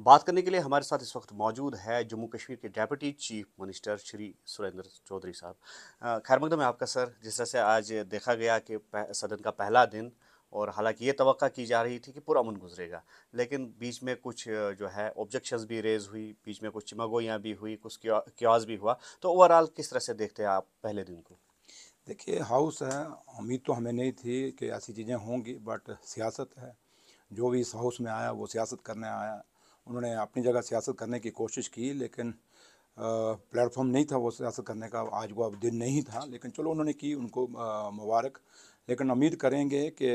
बात करने के लिए हमारे साथ इस वक्त मौजूद है जम्मू कश्मीर के deputy chief minister Shri Surinder Choudhary साहब खैर मकदम है आपका सर जिस तरह से आज देखा गया कि सदन का पहला दिन और हालांकि ये तो की जा रही थी कि पूरा अमन गुजरेगा लेकिन बीच में कुछ जो है ऑब्जेक्शंस भी रेज हुई बीच में कुछ चिमगोइयाँ भी हुई कुछ क्याज भी हुआ तो ओवरऑल किस तरह से देखते हैं आप पहले दिन को देखिए हाउस है उम्मीद तो हमें नहीं थी कि ऐसी चीज़ें होंगी बट सियासत है जो भी इस हाउस में आया वो सियासत करने आया उन्होंने अपनी जगह सियासत करने की कोशिश की लेकिन प्लेटफॉर्म नहीं था वो सियासत करने का आज वो दिन नहीं था लेकिन चलो उन्होंने की उनको मुबारक लेकिन उम्मीद करेंगे कि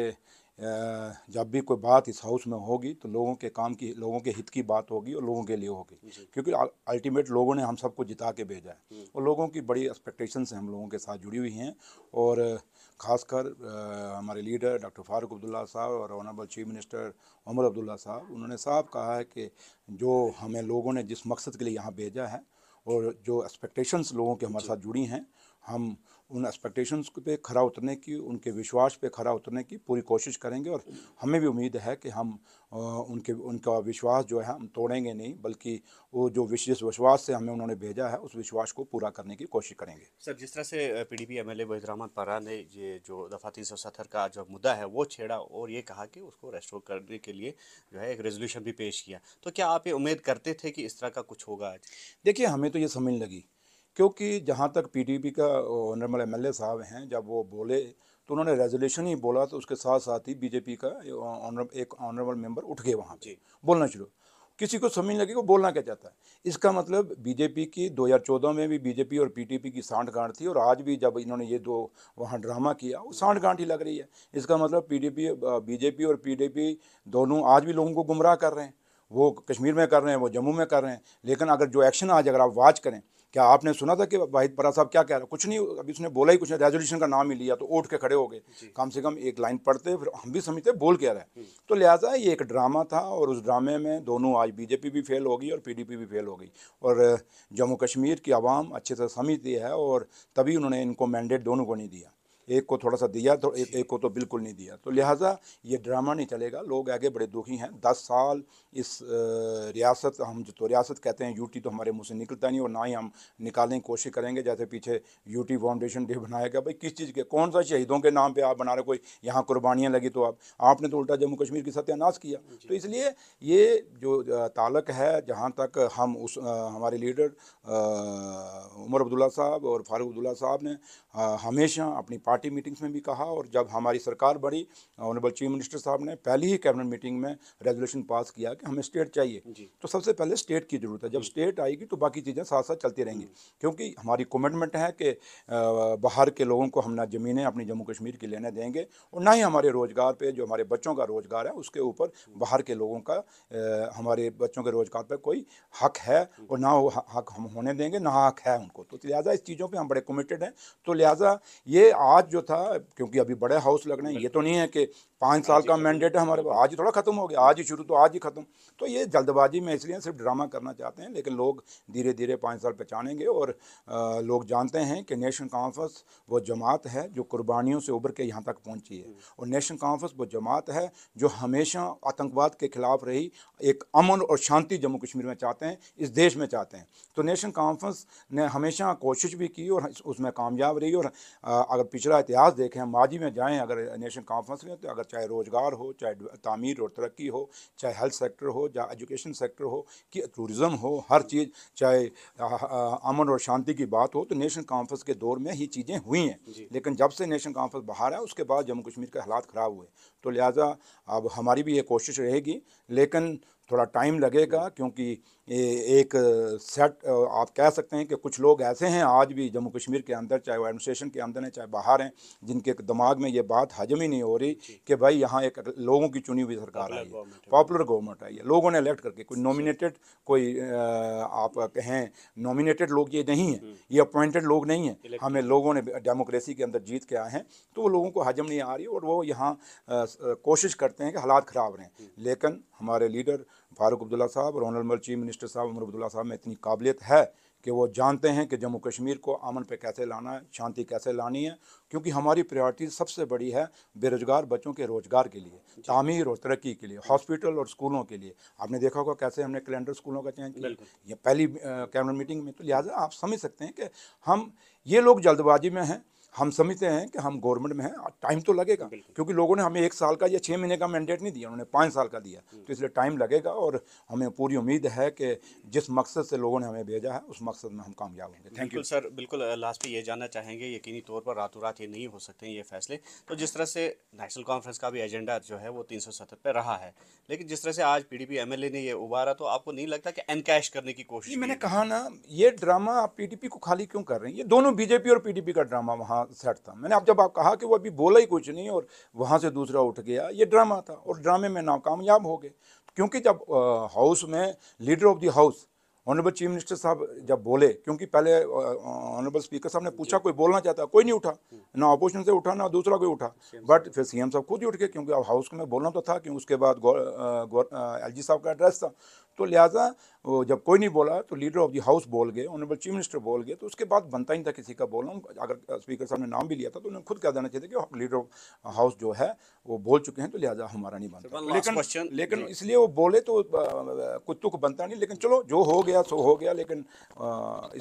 जब भी कोई बात इस हाउस में होगी तो लोगों के काम की लोगों के हित की बात होगी और लोगों के लिए होगी क्योंकि अल्टीमेट लोगों ने हम सबको जिता के भेजा है हम्म। और लोगों की बड़ी एक्सपेक्टेशन से हम लोगों के साथ जुड़ी हुई हैं और खासकर हमारे लीडर डॉक्टर फारूक अब्दुल्ला साहब और honourable chief minister Omar Abdullah साहब उन्होंने साफ कहा है कि जो हमें लोगों ने जिस मकसद के लिए यहाँ भेजा है और जो एक्सपेक्टेशंस लोगों के हमारे साथ जुड़ी हैं हम उन एक्सपेक्टेशंस पे खरा उतरने की उनके विश्वास पे खरा उतरने की पूरी कोशिश करेंगे और हमें भी उम्मीद है कि हम उनके उनका विश्वास जो है हम तोड़ेंगे नहीं बल्कि वो जो विशेष विश्वास से हमें उन्होंने भेजा है उस विश्वास को पूरा करने की कोशिश करेंगे सर जिस तरह से P D P M L Waheed ur Rehman Para ने ये जो दफ़ा तीन सौ सत्तर का जो मुद्दा है वो छेड़ा और ये कहा कि उसको रेस्टोर करने के लिए जो है एक रेजोल्यूशन भी पेश किया तो क्या आप ये उम्मीद करते थे कि इस तरह का कुछ होगा आज देखिए हमें तो ये समझ लगी क्योंकि जहाँ तक पी का ऑनरेबल ए साहब हैं जब वो बोले तो उन्होंने रेजोल्यूशन ही बोला तो उसके साथ साथ ही बीजेपी का एक ऑनरेबल मेंबर उठ गए वहाँ से बोलना शुरू किसी को समझ लगे कि बोलना क्या चाहता है इसका मतलब बीजेपी की 2014 में भी बीजेपी और पीटीपी की सांठ गांठ थी और आज भी जब इन्होंने ये दो वहाँ ड्रामा किया वो सांठ गांठ ही लग रही है इसका मतलब पीडीपी बीजेपी और पीडीपी दोनों आज भी लोगों को गुमराह कर रहे हैं वो कश्मीर में कर रहे हैं वो जम्मू में कर रहे हैं लेकिन अगर जो एक्शन आज अगर आप वाच करें क्या आपने सुना था कि वाहिद परा साहब क्या कह रहा कुछ नहीं अभी उसने बोला ही कुछ नहीं रेजोल्यूशन का नाम ही लिया तो उठ के खड़े हो गए कम से कम एक लाइन पढ़ते फिर हम भी समझते बोल क्या रहा है हम्म। तो लिहाजा ये एक ड्रामा था और उस ड्रामे में दोनों आज बीजेपी भी फेल हो गई और पीडीपी भी फेल हो गई और जम्मू कश्मीर की आवाम अच्छे से समझती है और तभी उन्होंने इनको मैंडेट दोनों को नहीं दिया एक को थोड़ा सा दिया तो एक, एक को तो बिल्कुल नहीं दिया तो लिहाजा ये ड्रामा नहीं चलेगा लोग आगे बड़े दुखी हैं दस साल इस रियासत हम जो तो रियासत कहते हैं यूटी तो हमारे मुँह से निकलता नहीं और ना ही हम निकालने की कोशिश करेंगे जैसे पीछे यूटी फाउंडेशन डे बनाया गया भाई किस चीज़ के कौन सा शहीदों के नाम पर आप बना रहे कोई यहाँ कुर्बानियाँ लगी तो आप आपने तो उल्टा जम्मू कश्मीर की सत्यानाश किया तो इसलिए ये जो तालक है जहाँ तक हम उस हमारे लीडर उमर अब्दुल्ला साहब और फारूक अब्दुल्ला साहब ने हमेशा अपनी पार्टी मीटिंग्स में भी कहा और जब हमारी सरकार बनी ऑनरेबल चीफ मिनिस्टर साहब ने पहली ही कैबिनेट मीटिंग में रेजोल्यूशन पास किया कि हमें स्टेट चाहिए तो सबसे पहले स्टेट की ज़रूरत है जब स्टेट आएगी तो बाकी चीज़ें साथ साथ चलती रहेंगी हम्म। क्योंकि हमारी कमिटमेंट है कि बाहर के लोगों को हम ना ज़मीनें अपनी जम्मू कश्मीर की लेने देंगे और ना ही हमारे रोज़गार पर जो हमारे बच्चों का रोज़गार है उसके ऊपर बाहर के लोगों का हमारे बच्चों के रोज़गार पर कोई हक है और ना हक हम होने देंगे ना हक है उनको तो लिहाजा इस चीज़ों पर हम बड़े कमिटेड हैं तो लिहाजा ये आज जो था क्योंकि अभी बड़े हाउस लग रहे हैं ये तो नहीं है कि पाँच साल का मैंडेट है हमारे पास आज ही थोड़ा ख़त्म हो गया आज ही शुरू तो आज ही ख़त्म तो ये जल्दबाजी में इसलिए सिर्फ ड्रामा करना चाहते हैं लेकिन लोग धीरे धीरे पाँच साल पहचानेंगे और आ, लोग जानते हैं कि नेशन कॉन्फ्रेंस वो जमात है जो कुर्बानियों से उभर के यहाँ तक पहुँची है और नेशन कॉन्फ्रेंस वो जमात है जो हमेशा आतंकवाद के खिलाफ रही एक अमन और शांति जम्मू कश्मीर में चाहते हैं इस देश में चाहते हैं तो नेशन कॉन्फ्रेंस ने हमेशा कोशिश भी की और उसमें कामयाब रही गई और अगर पिछला इतिहास देखें माजी में जाएँ अगर नेशन कॉन्फ्रेंस में तो अगर चाहे रोज़गार हो चाहे तामीर और तरक्की हो चाहे हेल्थ सेक्टर हो चाहे एजुकेशन सेक्टर हो कि टूरिज़म हो हर चीज़ चाहे अमन और शांति की बात हो तो नेशन कॉन्फ्रेंस के दौर में ही चीज़ें हुई हैं लेकिन जब से नेशन कॉन्फ्रेंस बाहर आए उसके बाद जम्मू कश्मीर के हालात ख़राब हुए तो लिहाजा अब हमारी भी ये कोशिश रहेगी लेकिन थोड़ा टाइम लगेगा क्योंकि एक सेट आप कह सकते हैं कि कुछ लोग ऐसे हैं आज भी जम्मू कश्मीर के अंदर चाहे वो एडमिनिस्ट्रेशन के अंदर हैं चाहे बाहर हैं जिनके दिमाग में ये बात हजम ही नहीं हो रही कि भाई यहाँ एक लोगों की चुनी हुई सरकार आई है पॉपुलर गवर्नमेंट आई है लोगों ने इलेक्ट करके कोई नॉमिनेटेड कोई आप कहें नॉमिनेटेड लोग ये नहीं हैं हम्म। ये अपॉइंटेड लोग नहीं हैं हमें लोगों ने डेमोक्रेसी के अंदर जीत के आए हैं तो वो लोगों को हजम नहीं आ रही और वो यहाँ कोशिश करते हैं कि हालात ख़राब रहें हम्म। लेकिन हमारे लीडर फारूक अब्दुल्ला साहब और ऑनरेबल चीफ मिनिस्टर साहब उमर अब्दुल्ला साहब में इतनी काबिलियत है कि वो जानते हैं कि जम्मू कश्मीर को अमन पे कैसे लाना है शांति कैसे लानी है क्योंकि हमारी प्रायोरिटी सबसे बड़ी है बेरोजगार बच्चों के रोज़गार के लिए तामीर और तरक्की के लिए हॉस्पिटल और स्कूलों के लिए आपने देखा होगा कैसे हमने कैलेंडर स्कूलों का चेंज किया ये पहली कैबिनेट मीटिंग में तो लिहाजा आप समझ सकते हैं कि हम ये लोग जल्दबाजी में हैं हम समझते हैं कि हम गवर्नमेंट में हैं टाइम तो लगेगा क्योंकि लोगों ने हमें एक साल का या छः महीने का मैंडेट नहीं दिया उन्होंने पाँच साल का दिया हम्म। तो इसलिए टाइम लगेगा और हमें पूरी उम्मीद है कि जिस मकसद से लोगों ने हमें भेजा है उस मकसद में हम कामयाब होंगे थैंक यू सर बिल्कुल लास्ट में ये जानना चाहेंगे यकीनी तौर पर रातों रात ये नहीं हो सकते हैं ये फैसले तो जिस तरह से नेशनल कॉन्फ्रेंस का भी एजेंडा जो है वो तीन सौ पे रहा है लेकिन जिस तरह से आज पी डी ने ये उबारा तो आपको नहीं लगता कि एनकैश करने की कोशिश मैंने कहा ना ये ड्रामा आप पी को खाली क्यों कर रहे हैं ये दोनों बीजेपी और पी का ड्रामा वहाँ वहाँ सेट था मैंने अब जब आप कहा कि वो अभी बोला ही कुछ नहीं और वहाँ से दूसरा उठ गया ये ड्रामा था और ड्रामे में नाकामयाब हो गए क्योंकि जब हाउस में leader of the house honourable chief minister साहब जब बोले क्योंकि पहले ऑनरेबल स्पीकर साहब ने पूछा कोई बोलना चाहता कोई नहीं उठा ना अपोजिशन से उठा ना दूसरा कोई उठा बट फिर सीएम साहब खुद ही उठ गए क्योंकि अब हाउस में बोलना तो था क्योंकि उसके बाद एल जी साहब का एड्रेस था तो लिहाजा जब कोई नहीं बोला तो लीडर ऑफ द हाउस बोल गए ऑनरेबल चीफ मिनिस्टर बोल गए तो उसके बाद बनता ही था किसी का बोलना अगर स्पीकर साहब ने नाम भी लिया था तो उन्हें खुद कह देना चाहिए कि लीडर ऑफ हाउस जो है वो बोल चुके हैं तो लिहाजा हमारा नहीं बनता लेकिन लेकिन इसलिए वो बोले तो कुत्तू को बनता नहीं लेकिन चलो जो हो गया सो हो गया लेकिन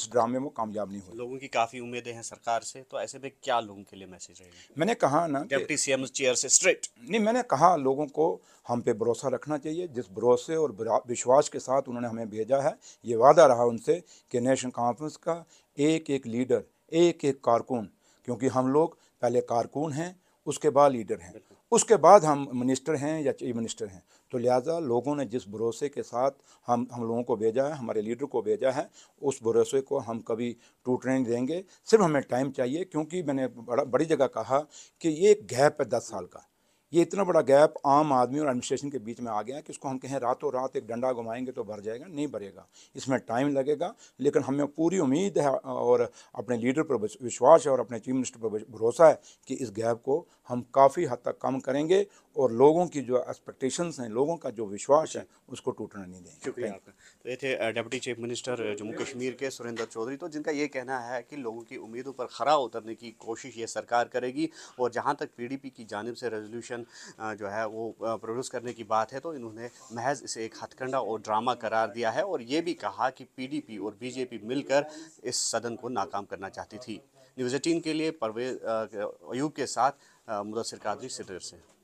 इस ड्रामे में कामयाब नहीं हुआ लोगों की काफ़ी उम्मीदें हैं सरकार से तो ऐसे में क्या लोगों के लिए मैसेज रहेगा मैंने कहा ना डिप्टी सी चेयर से स्ट्रेट नहीं मैंने कहा लोगों को हम पे भरोसा रखना चाहिए जिस भरोसे और विश्वास के साथ उन्होंने हमें भेजा है ये वादा रहा उनसे कि नेशनल कॉन्फ्रेंस का एक एक लीडर एक एक कारकुन क्योंकि हम लोग पहले कारकुन हैं उसके बाद लीडर हैं उसके बाद हम मिनिस्टर हैं या चीफ मिनिस्टर हैं तो लिहाजा लोगों ने जिस भरोसे के साथ हम हम लोगों को भेजा है हमारे लीडर को भेजा है उस भरोसे को हम कभी टूटने नहीं देंगे सिर्फ हमें टाइम चाहिए क्योंकि मैंने बड़ा बड़ी जगह कहा कि ये एक गैप है दस साल का ये इतना बड़ा गैप आम आदमी और एडमिनिस्ट्रेशन के बीच में आ गया है कि उसको हम कहें रातों रात एक डंडा घुमाएंगे तो भर जाएगा नहीं भरेगा इसमें टाइम लगेगा लेकिन हमें पूरी उम्मीद है और अपने लीडर पर विश्वास है और अपने चीफ मिनिस्टर पर भरोसा है कि इस गैप को हम काफ़ी हद तक कम करेंगे और लोगों की जो एक्सपेक्टेशंस हैं लोगों का जो विश्वास है उसको टूटना नहीं देंगे शुक्रिया आपका तो ये थे deputy chief minister Jammu Kashmir के सुरेंद्र चौधरी तो जिनका ये कहना है कि लोगों की उम्मीदों पर खरा उतरने की कोशिश ये सरकार करेगी और जहाँ तक पीडीपी की जानब से रेजोल्यूशन प्रोडक्शन जो है वो प्रोड्यूस करने की बात है तो इन्होंने महज इसे एक हथकंडा और ड्रामा करार दिया है और ये भी कहा कि पीडीपी और बीजेपी मिलकर इस सदन को नाकाम करना चाहती थी न्यूज़ एटीन के लिए परवेज अयूब के साथ मुदसर कादरी सिडर से